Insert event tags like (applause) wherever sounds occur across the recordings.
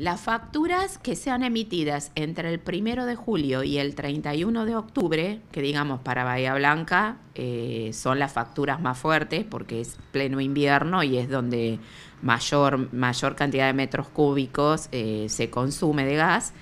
Las facturas que sean emitidas entre el 1 de julio y el 31 de octubre, que digamos para Bahía Blanca eh, son las facturas más fuertes porque es pleno invierno y es donde mayor, mayor cantidad de metros cúbicos eh, se consume de gas,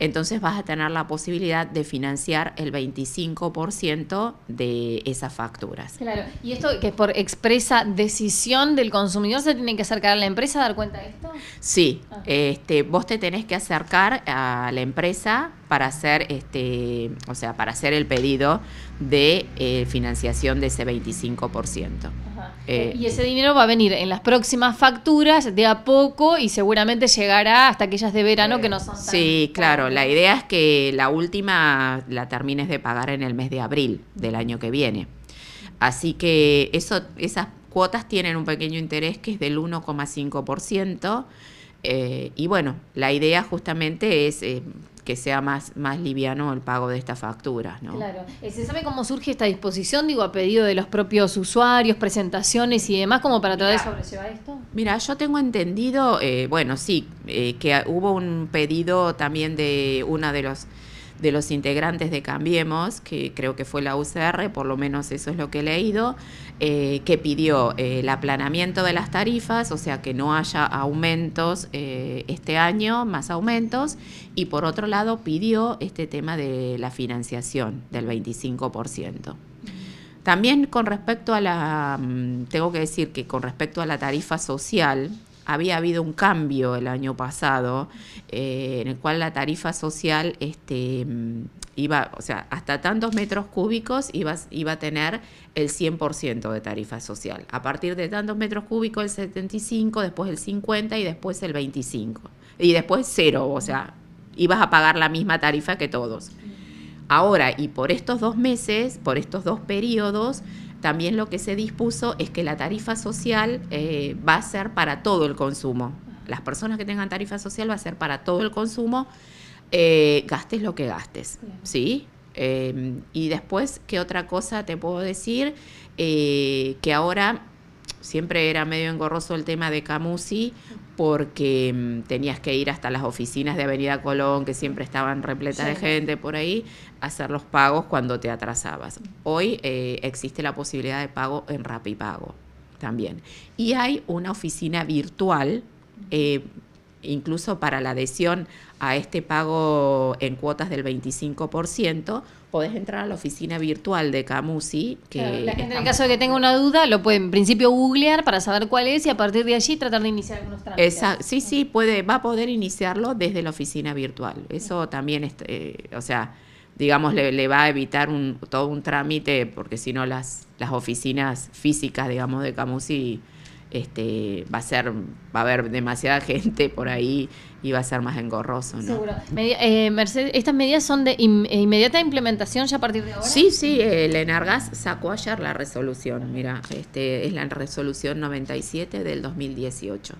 entonces vas a tener la posibilidad de financiar el 25% de esas facturas. Claro, y esto que es por expresa decisión del consumidor, ¿se tiene que acercar a la empresa a dar cuenta de esto? Sí, ah. este, vos te tenés que acercar a la empresa para hacer este, o sea, para hacer el pedido de eh, financiación de ese 25%. Eh, y ese dinero va a venir en las próximas facturas de a poco y seguramente llegará hasta aquellas de verano que no son tan Sí, claro, la idea es que la última la termines de pagar en el mes de abril del año que viene. Así que eso esas cuotas tienen un pequeño interés que es del 1,5% eh, y bueno, la idea justamente es eh, que sea más, más liviano el pago de estas facturas. ¿no? Claro. Eh, ¿Se sabe cómo surge esta disposición? Digo, a pedido de los propios usuarios, presentaciones y demás, como para tratar de sobrellevar esto. Mira, yo tengo entendido, bueno, sí, que hubo un pedido también de una de los de los integrantes de Cambiemos, que creo que fue la UCR, por lo menos eso es lo que he leído, eh, que pidió eh, el aplanamiento de las tarifas, o sea, que no haya aumentos eh, este año, más aumentos, y por otro lado pidió este tema de la financiación del 25%. También con respecto a la, mm, tengo que decir que con respecto a la tarifa social, había habido un cambio el año pasado eh, en el cual la tarifa social este, iba, o sea, hasta tantos metros cúbicos iba a tener el 100% de tarifa social. A partir de tantos metros cúbicos el 75, después el 50 y después el 25. Y después cero, o sea, ibas a pagar la misma tarifa que todos. Ahora, y por estos dos meses, por estos dos periodos, también lo que se dispuso es que la tarifa social eh, va a ser para todo el consumo. Las personas que tengan tarifa social va a ser para todo el consumo, eh, gastes lo que gastes, ¿sí? Eh, y después, ¿qué otra cosa te puedo decir? que ahora siempre era medio engorroso el tema de Camusi porque mm, tenías que ir hasta las oficinas de Avenida Colón, que siempre estaban repletas de gente por ahí, a hacer los pagos cuando te atrasabas. Hoy eh, existe la posibilidad de pago en Rapipago también. Y hay una oficina virtual eh, incluso para la adhesión a este pago en cuotas del 25%, podés entrar a la oficina virtual de Camusi. Que la gente, en el caso de que tenga una duda, lo puede en principio googlear para saber cuál es y a partir de allí tratar de iniciar algunos trámites. Sí, sí, puede, va a poder iniciarlo desde la oficina virtual. Eso también, eh, o sea, digamos, le, va a evitar todo un trámite, porque si no las, las oficinas físicas, digamos, de Camusi este, va a ser, va a haber demasiada (laughs) gente por ahí y va a ser más engorroso, ¿no? Eh, Mercedes, ¿estas medidas son de eh, inmediata implementación ya a partir de ahora? Sí, sí, el Enargas sacó ayer la resolución, mira, este, es la resolución 97 del 2018.